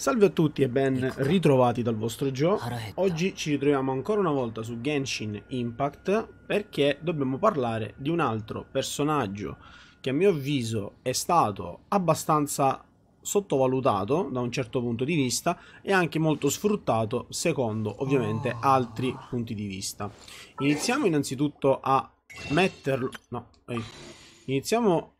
Salve a tutti e ben ecco ritrovati dal vostro Gio. Oggi ci ritroviamo ancora una volta su Genshin Impact perché dobbiamo parlare di un altro personaggio che a mio avviso è stato abbastanza sottovalutato da un certo punto di vista e anche molto sfruttato secondo ovviamente oh. altri punti di vista. Iniziamo innanzitutto a metterlo... No, ehi. Iniziamo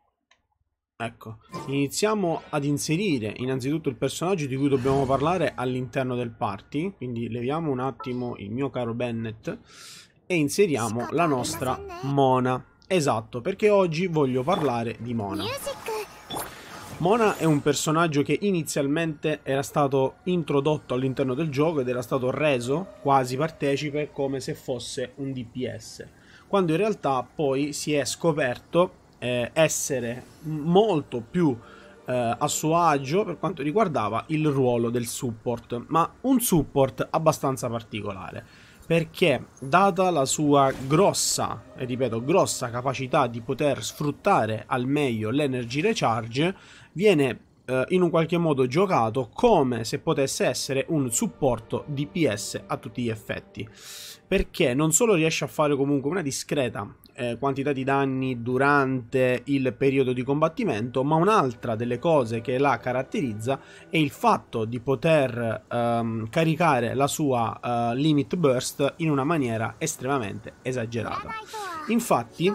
Ecco, iniziamo ad inserire innanzitutto il personaggio di cui dobbiamo parlare all'interno del party, quindi leviamo un attimo il mio caro Bennett e inseriamo la nostra Mona. Esatto, perché oggi voglio parlare di Mona. Mona è un personaggio che inizialmente era stato introdotto all'interno del gioco ed era stato reso quasi partecipe come se fosse un DPS, quando in realtà poi si è scoperto eh, essere molto più eh, a suo agio per quanto riguardava il ruolo del support, ma un support abbastanza particolare perché data la sua grossa, ripeto, grossa capacità di poter sfruttare al meglio l'energy recharge, viene eh, in un qualche modo giocato come se potesse essere un supporto DPS a tutti gli effetti perché non solo riesce a fare comunque una discreta eh, quantità di danni durante il periodo di combattimento, ma un'altra delle cose che la caratterizza è il fatto di poter ehm, caricare la sua eh, limit burst in una maniera estremamente esagerata. Infatti,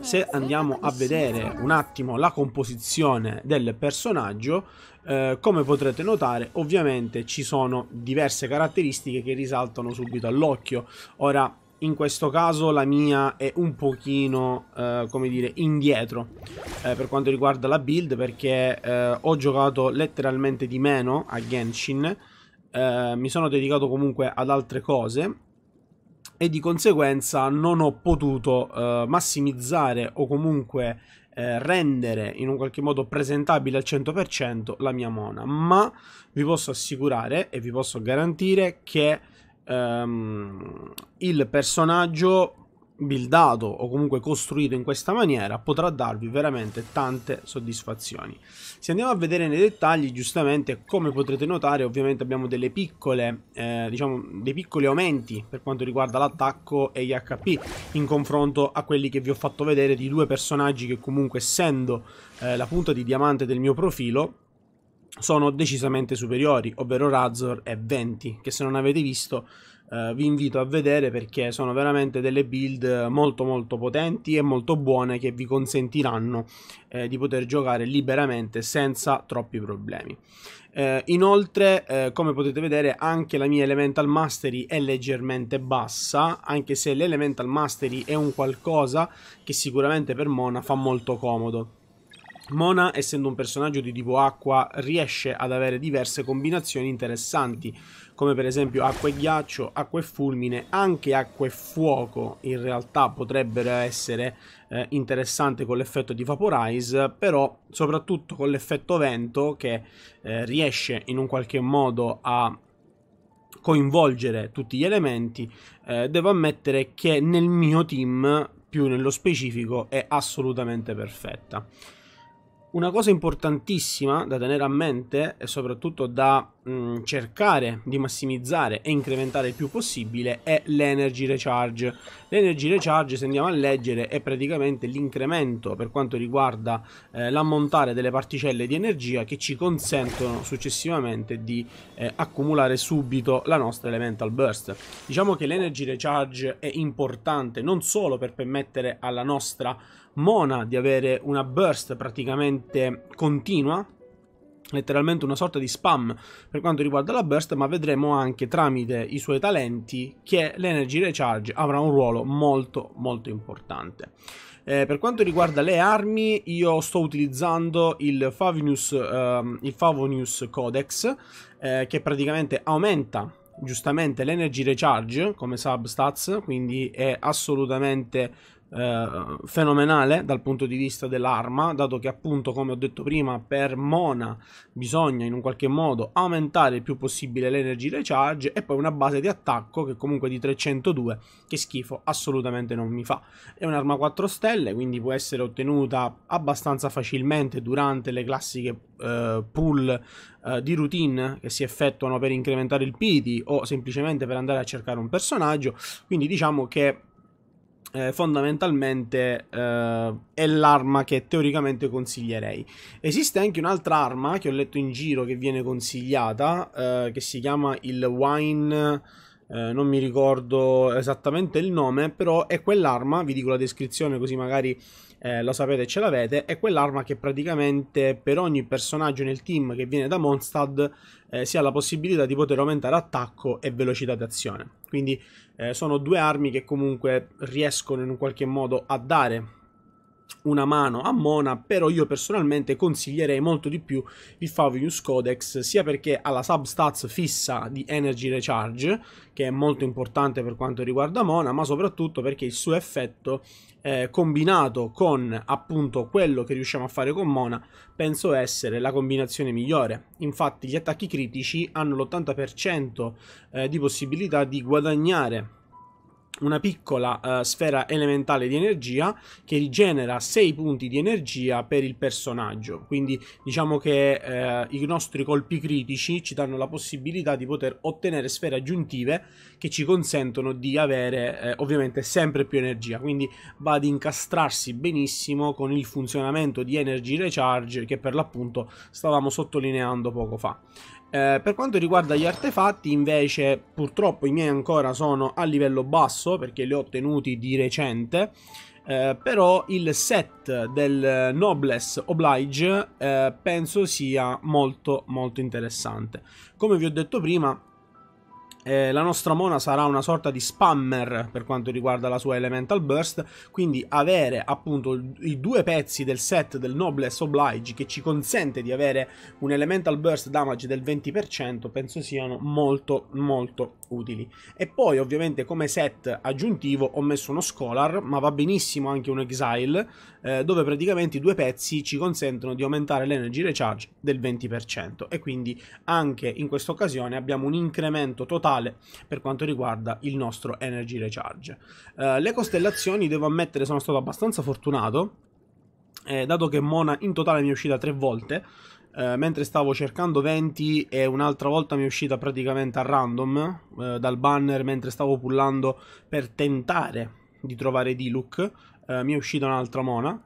se andiamo a vedere un attimo la composizione del personaggio, eh, come potrete notare ovviamente ci sono diverse caratteristiche che risaltano subito all'occhio. Ora in questo caso la mia è un pochino, eh, come dire, indietro eh, per quanto riguarda la build perché eh, ho giocato letteralmente di meno a Genshin, eh, mi sono dedicato comunque ad altre cose e di conseguenza non ho potuto eh, massimizzare o comunque eh, rendere in un qualche modo presentabile al 100% la mia mona, ma vi posso assicurare e vi posso garantire che ehm, il personaggio buildato o comunque costruito in questa maniera potrà darvi veramente tante soddisfazioni. Se andiamo a vedere nei dettagli, giustamente come potrete notare, ovviamente abbiamo delle piccole, eh, diciamo, dei piccoli aumenti per quanto riguarda l'attacco e gli HP in confronto a quelli che vi ho fatto vedere di due personaggi che comunque essendo eh, la punta di diamante del mio profilo sono decisamente superiori, ovvero Razor e 20, che se non avete visto eh, vi invito a vedere perché sono veramente delle build molto molto potenti e molto buone che vi consentiranno eh, di poter giocare liberamente senza troppi problemi. Eh, inoltre, eh, come potete vedere, anche la mia Elemental Mastery è leggermente bassa, anche se l'Elemental Mastery è un qualcosa che sicuramente per Mona fa molto comodo Mona, essendo un personaggio di tipo acqua, riesce ad avere diverse combinazioni interessanti, come per esempio acqua e ghiaccio, acqua e fulmine, anche acqua e fuoco in realtà potrebbero essere eh, interessanti con l'effetto di Vaporize, però soprattutto con l'effetto vento che eh, riesce in un qualche modo a coinvolgere tutti gli elementi, eh, devo ammettere che nel mio team, più nello specifico, è assolutamente perfetta. Una cosa importantissima da tenere a mente e soprattutto da mh, mm, cercare di massimizzare e incrementare il più possibile è l'energy recharge. L'energy recharge, se andiamo a leggere, è praticamente l'incremento per quanto riguarda eh, l'ammontare delle particelle di energia che ci consentono successivamente di eh, accumulare subito la nostra elemental burst. Diciamo che l'energy recharge è importante non solo per permettere alla nostra Mona di avere una burst praticamente continua, letteralmente una sorta di spam per quanto riguarda la burst, ma vedremo anche tramite i suoi talenti che l'energy recharge avrà un ruolo molto molto importante. Eh, per quanto riguarda le armi, io sto utilizzando il Favonius, ehm, il Favonius Codex, eh, che praticamente aumenta giustamente l'energy recharge come substats, quindi è assolutamente eh, fenomenale dal punto di vista dell'arma, dato che appunto, come ho detto prima, per Mona bisogna in un qualche modo aumentare il più possibile l'energy recharge e poi una base di attacco che comunque di 302, che schifo assolutamente non mi fa. È un'arma 4 stelle, quindi può essere ottenuta abbastanza facilmente durante le classiche eh, pull eh, di routine che si effettuano per incrementare il PD o semplicemente per andare a cercare un personaggio, quindi diciamo che eh, fondamentalmente eh, è l'arma che teoricamente consiglierei. Esiste anche un'altra arma che ho letto in giro che viene consigliata, eh, che si chiama il Wine. Eh, non mi ricordo esattamente il nome, però è quell'arma, vi dico la descrizione così magari eh, lo sapete e ce l'avete, è quell'arma che praticamente per ogni personaggio nel team che viene da Mondstad eh, si ha la possibilità di poter aumentare attacco e velocità d'azione. Quindi eh, sono due armi che comunque riescono in un qualche modo a dare una mano a Mona, però io personalmente consiglierei molto di più il Favius Codex, sia perché ha la substats fissa di Energy Recharge, che è molto importante per quanto riguarda Mona, ma soprattutto perché il suo effetto eh, combinato con appunto quello che riusciamo a fare con Mona, penso essere la combinazione migliore. Infatti gli attacchi critici hanno l'80% eh, di possibilità di guadagnare una piccola uh, sfera elementale di energia che rigenera 6 punti di energia per il personaggio. Quindi diciamo che uh, i nostri colpi critici ci danno la possibilità di poter ottenere sfere aggiuntive che ci consentono di avere uh, ovviamente sempre più energia. Quindi va ad incastrarsi benissimo con il funzionamento di Energy Recharge che per l'appunto stavamo sottolineando poco fa. Eh, per quanto riguarda gli artefatti invece purtroppo i miei ancora sono a livello basso perché li ho ottenuti di recente eh, però il set del Noblesse Oblige eh, penso sia molto molto interessante come vi ho detto prima eh, la nostra mona sarà una sorta di spammer per quanto riguarda la sua Elemental Burst, quindi avere appunto i due pezzi del set del Noblesse Oblige che ci consente di avere un Elemental Burst damage del 20% penso siano molto molto utili. E poi ovviamente come set aggiuntivo ho messo uno Scholar, ma va benissimo anche un Exile, eh, dove praticamente i due pezzi ci consentono di aumentare l'energy recharge del 20% e quindi anche in questa occasione abbiamo un incremento totale totale per quanto riguarda il nostro energy recharge. Eh, le costellazioni, devo ammettere, sono stato abbastanza fortunato, eh, dato che Mona in totale mi è uscita tre volte, Uh, mentre stavo cercando 20 e un'altra volta mi è uscita praticamente a random uh, dal banner mentre stavo pullando per tentare di trovare D-Look uh, eh, mi è uscita un'altra mona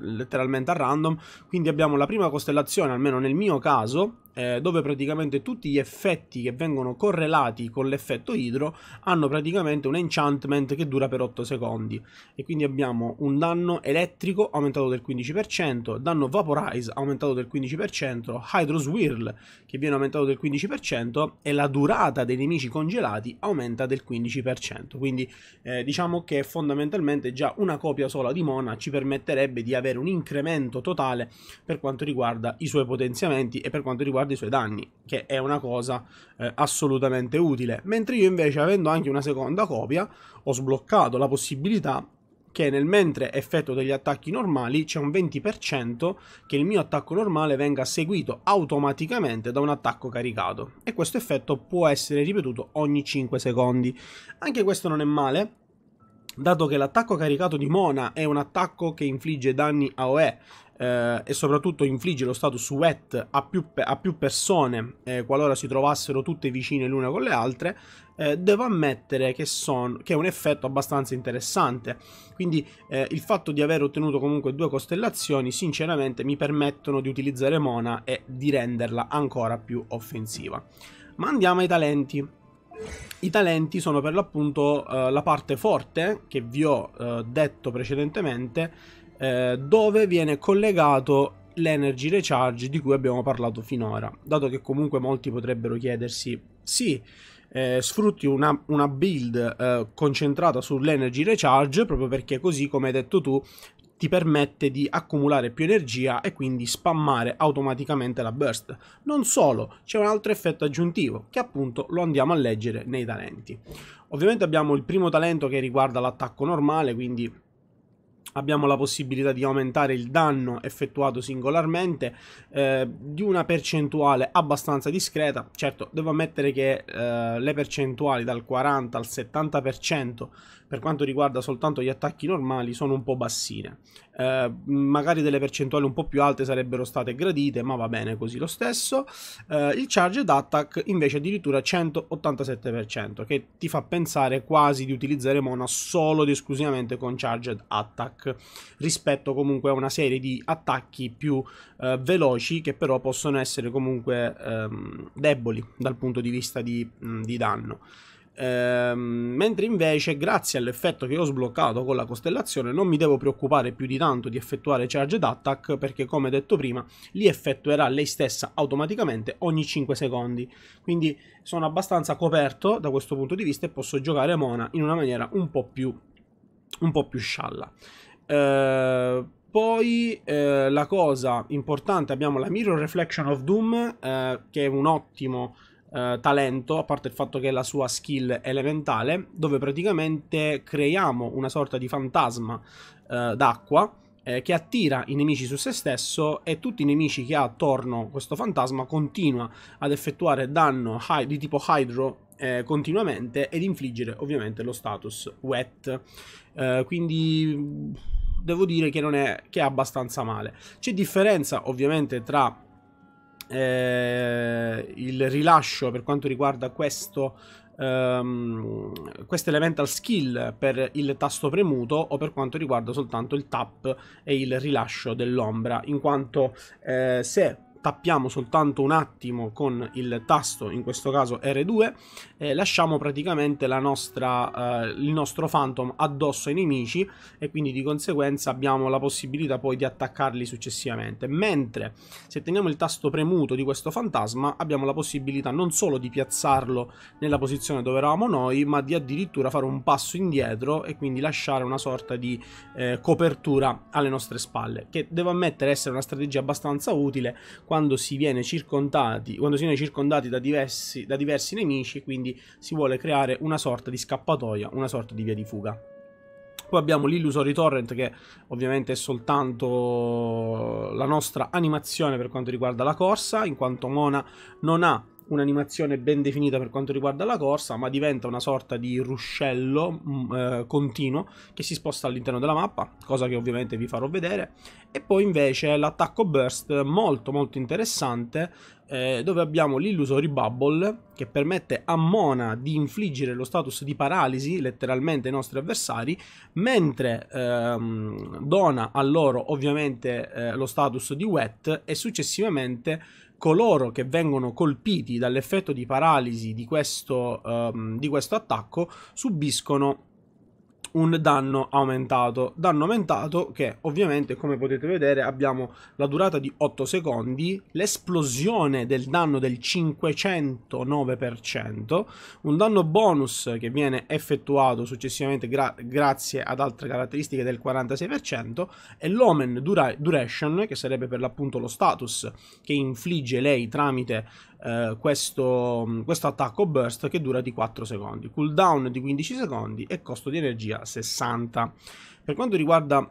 letteralmente a random quindi abbiamo la prima costellazione almeno nel mio caso eh, dove praticamente tutti gli effetti che vengono correlati con l'effetto idro hanno praticamente un enchantment che dura per 8 secondi e quindi abbiamo un danno elettrico aumentato del 15%, danno vaporize aumentato del 15%, hydro swirl che viene aumentato del 15% e la durata dei nemici congelati aumenta del 15%. Quindi eh, diciamo che fondamentalmente già una copia sola di Mona ci permetterebbe di avere un incremento totale per quanto riguarda i suoi potenziamenti e per quanto riguarda migliorare i suoi danni, che è una cosa eh, assolutamente utile. Mentre io invece, avendo anche una seconda copia, ho sbloccato la possibilità che nel mentre effetto degli attacchi normali c'è un 20% che il mio attacco normale venga seguito automaticamente da un attacco caricato e questo effetto può essere ripetuto ogni 5 secondi. Anche questo non è male, dato che l'attacco caricato di Mona è un attacco che infligge danni AOE, eh, e soprattutto infligge lo status wet a più, a più persone eh, qualora si trovassero tutte vicine l'una con le altre, eh, devo ammettere che, son, che, è un effetto abbastanza interessante. Quindi eh, il fatto di aver ottenuto comunque due costellazioni sinceramente mi permettono di utilizzare Mona e di renderla ancora più offensiva. Ma andiamo ai talenti. I talenti sono per l'appunto eh, la parte forte che vi ho eh, detto precedentemente eh, dove viene collegato l'energy recharge di cui abbiamo parlato finora, dato che comunque molti potrebbero chiedersi sì, eh, sfrutti una, una build eh, concentrata sull'energy recharge proprio perché così come hai detto tu ti permette di accumulare più energia e quindi spammare automaticamente la burst. Non solo, c'è un altro effetto aggiuntivo che appunto lo andiamo a leggere nei talenti. Ovviamente abbiamo il primo talento che riguarda l'attacco normale, quindi abbiamo la possibilità di aumentare il danno effettuato singolarmente eh, di una percentuale abbastanza discreta. Certo, devo ammettere che eh, le percentuali dal 40 al 70% per quanto riguarda soltanto gli attacchi normali sono un po' bassine. Eh, magari delle percentuali un po' più alte sarebbero state gradite, ma va bene così lo stesso. Eh, il charge d'attack invece addirittura 187%, che ti fa pensare quasi di utilizzare Mona solo ed esclusivamente con charged attack, rispetto comunque a una serie di attacchi più eh, veloci che però possono essere comunque ehm, deboli dal punto di vista di, di danno. Ehm, mentre invece, grazie all'effetto che ho sbloccato con la costellazione, non mi devo preoccupare più di tanto di effettuare charge d'attack perché, come detto prima, li effettuerà lei stessa automaticamente ogni 5 secondi. Quindi sono abbastanza coperto da questo punto di vista e posso giocare Mona in una maniera un po' più, un po più scialla. Ehm, poi eh, la cosa importante abbiamo la Mirror Reflection of Doom, eh, che è un ottimo eh, talento, a parte il fatto che è la sua skill elementale, dove praticamente creiamo una sorta di fantasma eh, d'acqua eh, che attira i nemici su se stesso e tutti i nemici che ha attorno questo fantasma continua ad effettuare danno di tipo hydro eh, continuamente ed infliggere ovviamente lo status wet eh, quindi devo dire che non è che è abbastanza male c'è differenza ovviamente tra eh, il rilascio per quanto riguarda questo um, elemental skill per il tasto premuto o per quanto riguarda soltanto il tap e il rilascio dell'ombra in quanto eh, se tappiamo soltanto un attimo con il tasto, in questo caso R2, eh, lasciamo praticamente la nostra, eh, il nostro Phantom addosso ai nemici e quindi di conseguenza abbiamo la possibilità poi di attaccarli successivamente. Mentre se teniamo il tasto premuto di questo fantasma abbiamo la possibilità non solo di piazzarlo nella posizione dove eravamo noi, ma di addirittura fare un passo indietro e quindi lasciare una sorta di eh, copertura alle nostre spalle, che devo ammettere essere una strategia abbastanza utile quando si viene circondati, quando si viene circondati da, diversi, da diversi nemici, quindi si vuole creare una sorta di scappatoia, una sorta di via di fuga. Poi abbiamo l'illusory torrent che ovviamente è soltanto la nostra animazione per quanto riguarda la corsa, in quanto Mona non ha un'animazione ben definita per quanto riguarda la corsa, ma diventa una sorta di ruscello mh, mm, eh, continuo che si sposta all'interno della mappa, cosa che ovviamente vi farò vedere. E poi invece l'attacco burst molto molto interessante eh, dove abbiamo l'illusory bubble che permette a Mona di infliggere lo status di paralisi letteralmente ai nostri avversari mentre ehm, dona a loro ovviamente eh, lo status di wet e successivamente coloro che vengono colpiti dall'effetto di paralisi di questo, um, di questo attacco subiscono un danno aumentato. Danno aumentato che ovviamente come potete vedere abbiamo la durata di 8 secondi, l'esplosione del danno del 509%, un danno bonus che viene effettuato successivamente gra grazie ad altre caratteristiche del 46% e l'omen dura duration che sarebbe per l'appunto lo status che infligge lei tramite eh, questo, questo, attacco burst che dura di 4 secondi, cooldown di 15 secondi e costo di energia 60. Per quanto riguarda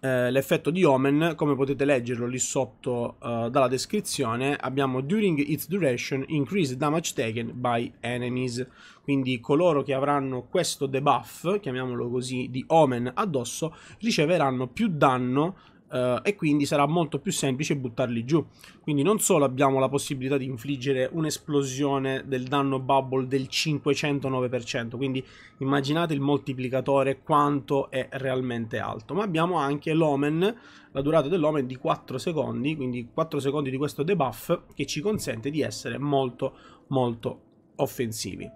eh, l'effetto di Omen, come potete leggerlo lì sotto eh, dalla descrizione, abbiamo During its duration increased damage taken by enemies, quindi coloro che avranno questo debuff, chiamiamolo così, di Omen addosso, riceveranno più danno eh, e quindi sarà molto più semplice buttarli giù. Quindi non solo abbiamo la possibilità di infliggere un'esplosione del danno bubble del 509%, quindi immaginate il moltiplicatore quanto è realmente alto, ma abbiamo anche l'omen, la durata dell'omen di 4 secondi, quindi 4 secondi di questo debuff che ci consente di essere molto molto offensivi.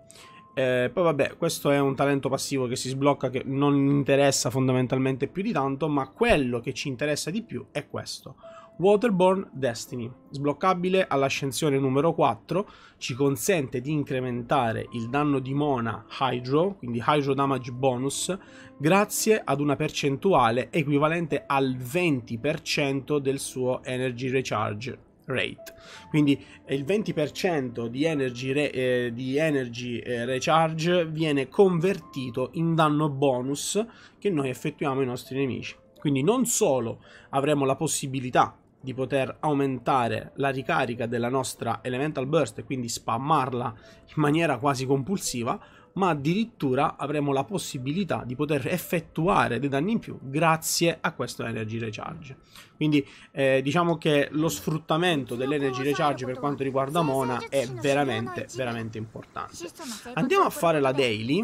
Eh, poi vabbè, questo è un talento passivo che si sblocca, che non interessa fondamentalmente più di tanto, ma quello che ci interessa di più è questo. Waterborne Destiny, sbloccabile all'ascensione numero 4, ci consente di incrementare il danno di mona Hydro, quindi Hydro Damage Bonus, grazie ad una percentuale equivalente al 20% del suo Energy Recharge rate. Quindi eh, il 20% di energy, re, eh, di energy eh, recharge viene convertito in danno bonus che noi effettuiamo ai nostri nemici. Quindi non solo avremo la possibilità di poter aumentare la ricarica della nostra Elemental Burst e quindi spammarla in maniera quasi compulsiva, ma addirittura avremo la possibilità di poter effettuare dei danni in più grazie a questo energy recharge. Quindi eh, diciamo che lo sfruttamento dell'energy recharge per quanto riguarda Mona è veramente, veramente importante. Andiamo a fare la daily,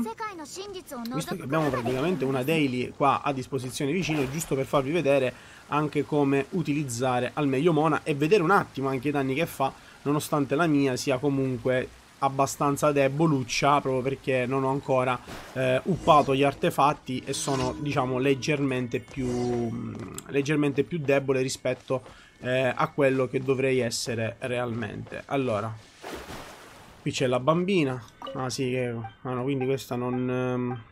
visto che abbiamo praticamente una daily qua a disposizione vicino, giusto per farvi vedere anche come utilizzare al meglio Mona e vedere un attimo anche i danni che fa, nonostante la mia sia comunque abbastanza deboluccia proprio perché non ho ancora eh, uppato gli artefatti e sono diciamo leggermente più, mh, mm, leggermente più debole rispetto eh, a quello che dovrei essere realmente. Allora, qui c'è la bambina. Ah sì, che... ah, no, quindi questa non... Ehm,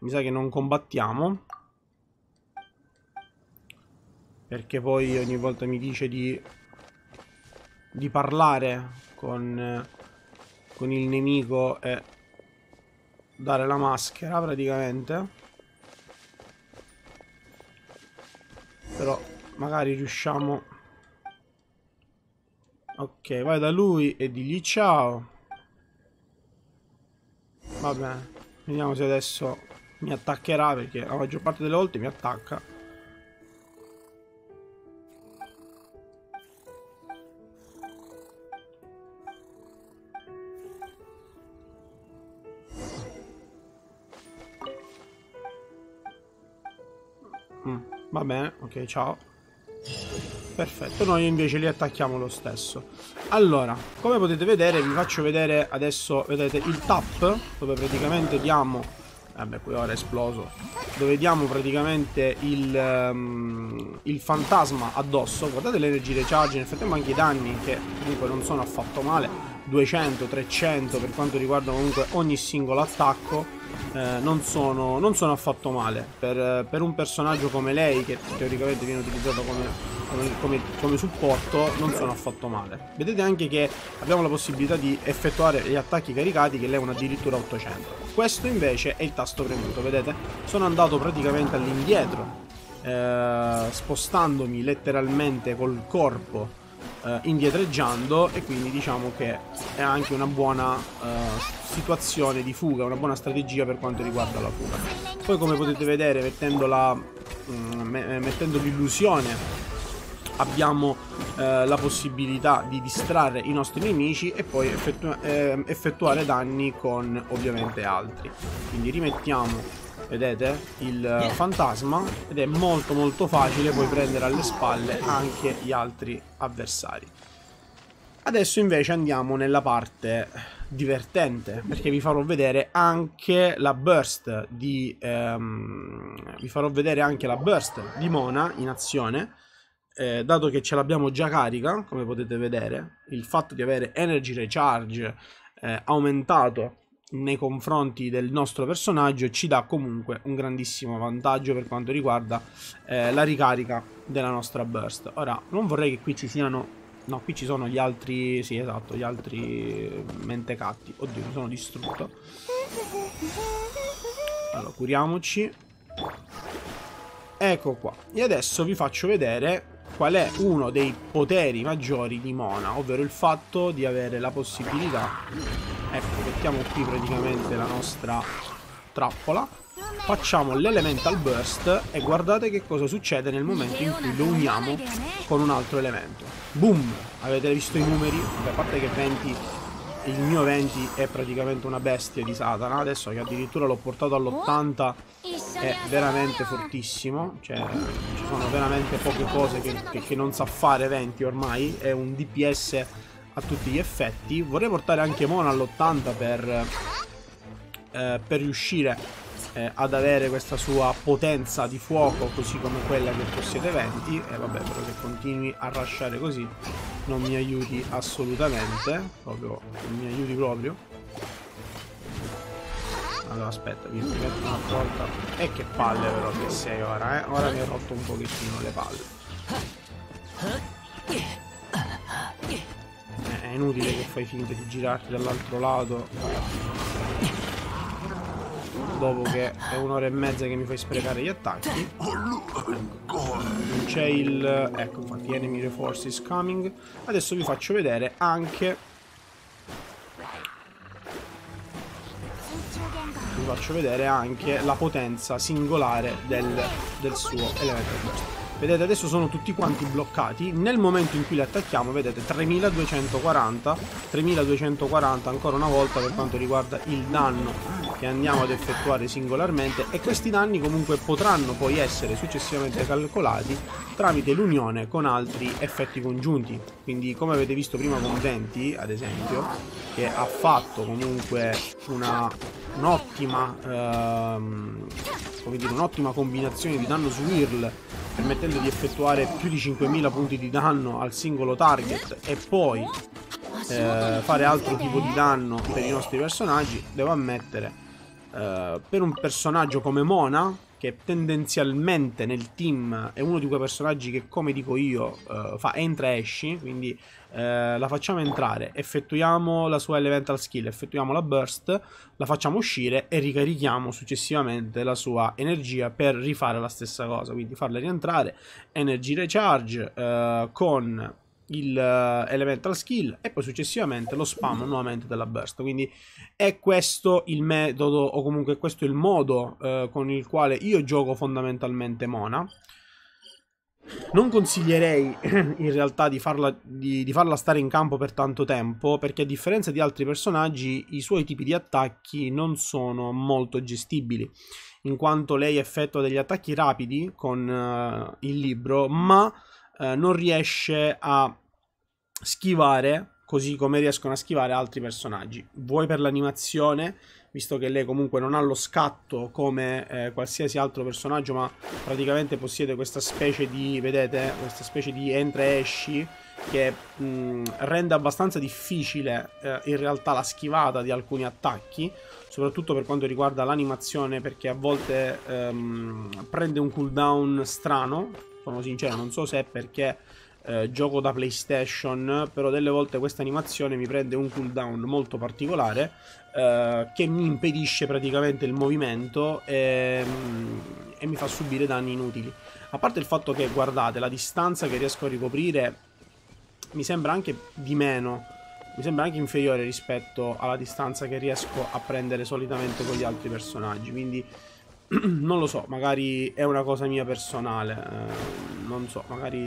mi sa che non combattiamo. Perché poi ogni volta mi dice di, di parlare con con il nemico e dare la maschera praticamente però magari riusciamo ok vai da lui e digli ciao va bene vediamo se adesso mi attaccherà perché la maggior parte delle volte mi attacca Va bene, ok, ciao. Perfetto, noi invece li attacchiamo lo stesso. Allora, come potete vedere, vi faccio vedere adesso, vedete, il tap, dove praticamente diamo... Vabbè, eh qui ora è esploso. Dove diamo praticamente il, um, il fantasma addosso. Guardate le energie recharge, nel frattempo anche i danni, che comunque non sono affatto male. 200, 300 per quanto riguarda comunque ogni singolo attacco eh, non, sono, non, sono, affatto male per, per, un personaggio come lei che teoricamente viene utilizzato come, come, come, come, supporto non sono affatto male vedete anche che abbiamo la possibilità di effettuare gli attacchi caricati che levano addirittura 800 questo invece è il tasto premuto vedete sono andato praticamente all'indietro eh, spostandomi letteralmente col corpo eh, indietreggiando e quindi diciamo che è anche una buona eh, situazione di fuga, una buona strategia per quanto riguarda la fuga. Poi come potete vedere mettendo mm, eh, l'illusione abbiamo eh, la possibilità di distrarre i nostri nemici e poi effettu eh, effettuare danni con ovviamente altri. Quindi rimettiamo vedete il eh, fantasma ed è molto molto facile poi prendere alle spalle anche gli altri avversari adesso invece andiamo nella parte divertente perché vi farò vedere anche la burst di ehm, vi farò vedere anche la burst di Mona in azione eh, dato che ce l'abbiamo già carica come potete vedere il fatto di avere energy recharge eh, aumentato nei confronti del nostro personaggio ci dà comunque un grandissimo vantaggio per quanto riguarda eh, la ricarica della nostra burst. Ora, non vorrei che qui ci siano... No, qui ci sono gli altri... Sì, esatto, gli altri mentecatti. Oddio, mi sono distrutto. Allora, curiamoci. Ecco qua. E adesso vi faccio vedere qual è uno dei poteri maggiori di Mona, ovvero il fatto di avere la possibilità... Ecco, mettiamo qui praticamente la nostra trappola, facciamo l'elemental burst e guardate che cosa succede nel momento in cui lo uniamo con un altro elemento. Boom! Avete visto i numeri? Beh, a parte che 20 il mio 20 è praticamente una bestia di Satana adesso che addirittura l'ho portato all'80 è veramente fortissimo cioè ci sono veramente poche cose che, che, che, non sa fare 20 ormai è un DPS a tutti gli effetti vorrei portare anche Mona all'80 per, eh, per riuscire eh, ad avere questa sua potenza di fuoco così come quella che possiede venti e vabbè però se continui a rasciare così non mi aiuti assolutamente proprio non mi aiuti proprio allora aspetta mi metto una volta e che palle però che sei ora eh ora mi hai rotto un pochettino le palle eh, è inutile che fai finta di girarti dall'altro lato dopo che è un'ora e mezza che mi fai sprecare gli attacchi. C'è il... ecco infatti enemy reforce is coming. Adesso vi faccio vedere anche... Vi faccio vedere anche la potenza singolare del, del suo elemento. Vedete adesso sono tutti quanti bloccati Nel momento in cui li attacchiamo vedete 3240 3240 ancora una volta per quanto riguarda il danno che andiamo ad effettuare singolarmente e questi danni comunque potranno poi essere successivamente calcolati tramite l'unione con altri effetti congiunti quindi come avete visto prima con Denti ad esempio che ha fatto comunque un'ottima ehm, un'ottima combinazione di danno su Whirl permettendo di effettuare più di 5000 punti di danno al singolo target e poi eh, fare altro tipo di danno per i nostri personaggi, devo ammettere eh, per un personaggio come Mona, che tendenzialmente nel team è uno di quei personaggi che, come dico io, eh, fa entra e esci, quindi eh, la facciamo entrare, effettuiamo la sua elemental skill, effettuiamo la burst, la facciamo uscire e ricarichiamo successivamente la sua energia per rifare la stessa cosa, quindi farla rientrare, energy recharge eh, con il eh, elemental skill e poi successivamente lo spam nuovamente della burst quindi è questo il metodo o comunque questo il modo eh, con il quale io gioco fondamentalmente mona non consiglierei in realtà di farla, di, di farla, stare in campo per tanto tempo perché a differenza di altri personaggi i suoi tipi di attacchi non sono molto gestibili in quanto lei effettua degli attacchi rapidi con uh, il libro ma eh, non riesce a schivare così come riescono a schivare altri personaggi. Vuoi per l'animazione, visto che lei comunque non ha lo scatto come eh, qualsiasi altro personaggio, ma praticamente possiede questa specie di, vedete, questa specie di entra e esci che mh, mm, rende abbastanza difficile eh, in realtà la schivata di alcuni attacchi, soprattutto per quanto riguarda l'animazione, perché a volte ehm, prende un cooldown strano sono sincero, non so se è perché eh, gioco da PlayStation, però delle volte questa animazione mi prende un cooldown molto particolare eh, che mi impedisce praticamente il movimento e, mm, e mi fa subire danni inutili. A parte il fatto che, guardate, la distanza che riesco a ricoprire mi sembra anche di meno mi sembra anche inferiore rispetto alla distanza che riesco a prendere solitamente con gli altri personaggi. Quindi non lo so, magari è una cosa mia personale, eh, non so, magari,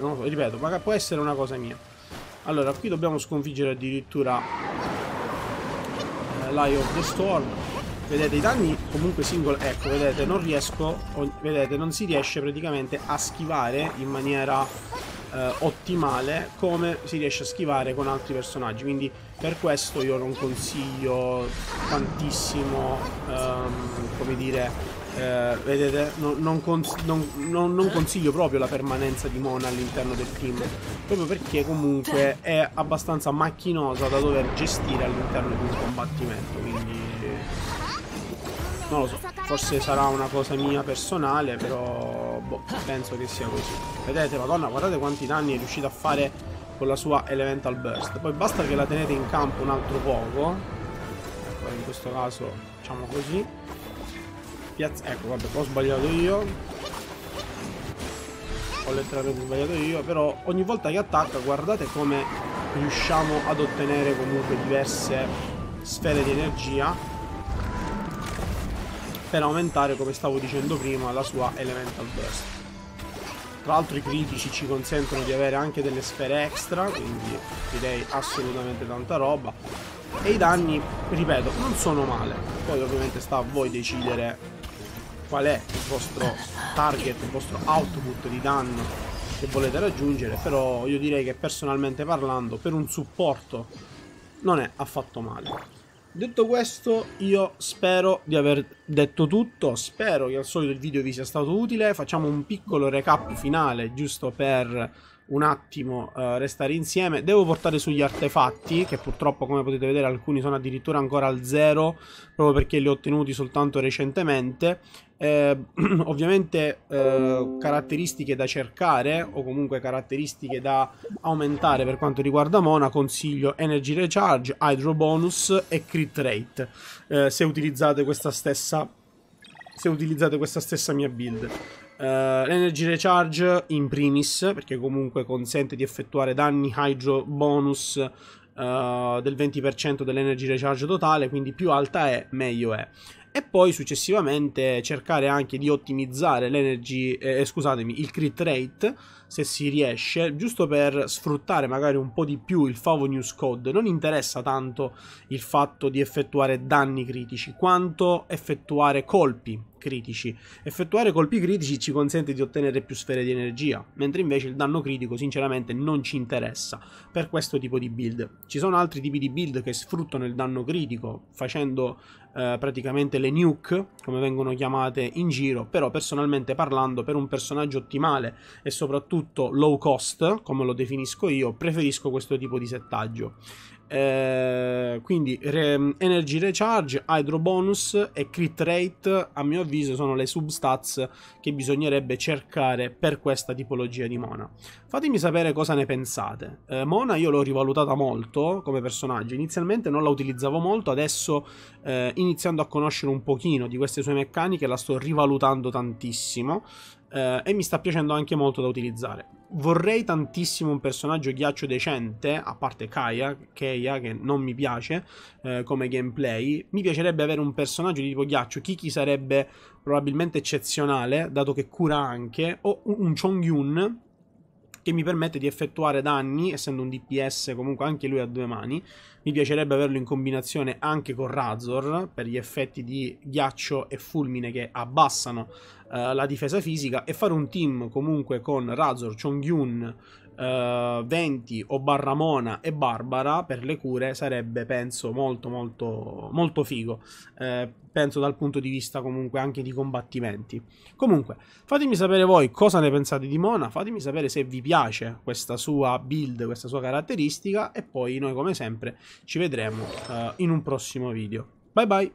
non lo so, ripeto, magari può essere una cosa mia. Allora, qui dobbiamo sconfiggere addirittura eh, l'Eye of the Storm. Vedete, i danni comunque single. ecco, vedete, non riesco, vedete, non si riesce praticamente a schivare in maniera eh, ottimale come si riesce a schivare con altri personaggi. Quindi per questo io non consiglio tantissimo, ehm, come dire, eh, vedete, non, non, non, non, consiglio proprio la permanenza di Mona all'interno del team, proprio perché comunque cioè. è abbastanza macchinosa da dover gestire all'interno di un combattimento, quindi non lo so, forse sarà una cosa mia personale, però Boh, penso che sia così. Vedete, madonna, guardate quanti danni è riuscita a fare con la sua Elemental Burst. Poi basta che la tenete in campo un altro poco. Poi in questo caso facciamo così. Piazza... Ecco, vabbè, ho sbagliato io. Ho letteralmente sbagliato io, però ogni volta che attacca guardate come riusciamo ad ottenere comunque diverse sfere di energia per aumentare, come stavo dicendo prima, la sua Elemental Burst. Tra l'altro i critici ci consentono di avere anche delle sfere extra, quindi direi assolutamente tanta roba. E i danni, ripeto, non sono male. Poi ovviamente sta a voi decidere qual è il vostro target, il vostro output di danno che volete raggiungere, però io direi che personalmente parlando per un supporto non è affatto male. Detto questo, io spero di aver detto tutto, spero che al solito il video vi sia stato utile, facciamo un piccolo recap finale giusto per un attimo uh, restare insieme. Devo portare sugli artefatti, che purtroppo come potete vedere alcuni sono addirittura ancora al zero, proprio perché li ho ottenuti soltanto recentemente. Eh, ovviamente eh, caratteristiche da cercare o comunque caratteristiche da aumentare per quanto riguarda Mona consiglio Energy Recharge, Hydro Bonus e Crit Rate eh, se utilizzate questa stessa se utilizzate questa stessa mia build eh, l'energy recharge in primis, perché comunque consente di effettuare danni hydro bonus uh, del 20% dell'energy recharge totale, quindi più alta è, meglio è. E poi successivamente cercare anche di ottimizzare l'energy, eh, scusatemi, il crit rate se si riesce, giusto per sfruttare magari un po' di più il Favo News Code. Non interessa tanto il fatto di effettuare danni critici, quanto effettuare colpi critici. Effettuare colpi critici ci consente di ottenere più sfere di energia, mentre invece il danno critico sinceramente non ci interessa per questo tipo di build. Ci sono altri tipi di build che sfruttano il danno critico facendo eh, praticamente le nuke, come vengono chiamate in giro, però personalmente parlando per un personaggio ottimale e soprattutto soprattutto low cost, come lo definisco io, preferisco questo tipo di settaggio. Eh, quindi re, Energy Recharge, Hydro Bonus e Crit Rate, a mio avviso, sono le substats che bisognerebbe cercare per questa tipologia di Mona. Fatemi sapere cosa ne pensate. Eh, Mona io l'ho rivalutata molto come personaggio, inizialmente non la utilizzavo molto, adesso eh, iniziando a conoscere un pochino di queste sue meccaniche la sto rivalutando tantissimo eh, e mi sta piacendo anche molto da utilizzare. Vorrei tantissimo un personaggio ghiaccio decente, a parte Kaya, Kaya che non mi piace eh, come gameplay. Mi piacerebbe avere un personaggio di tipo ghiaccio. Kiki sarebbe probabilmente eccezionale, dato che cura anche. O un Chongyun, che mi permette di effettuare danni, essendo un DPS comunque anche lui a due mani. Mi piacerebbe averlo in combinazione anche con Razor per gli effetti di ghiaccio e fulmine che abbassano eh, la difesa fisica e fare un team comunque con Razor, Chongyun, Uh, Venti o Barramona e Barbara per le cure sarebbe penso molto molto molto figo uh, penso dal punto di vista comunque anche di combattimenti comunque fatemi sapere voi cosa ne pensate di Mona fatemi sapere se vi piace questa sua build questa sua caratteristica e poi noi come sempre ci vedremo uh, in un prossimo video bye bye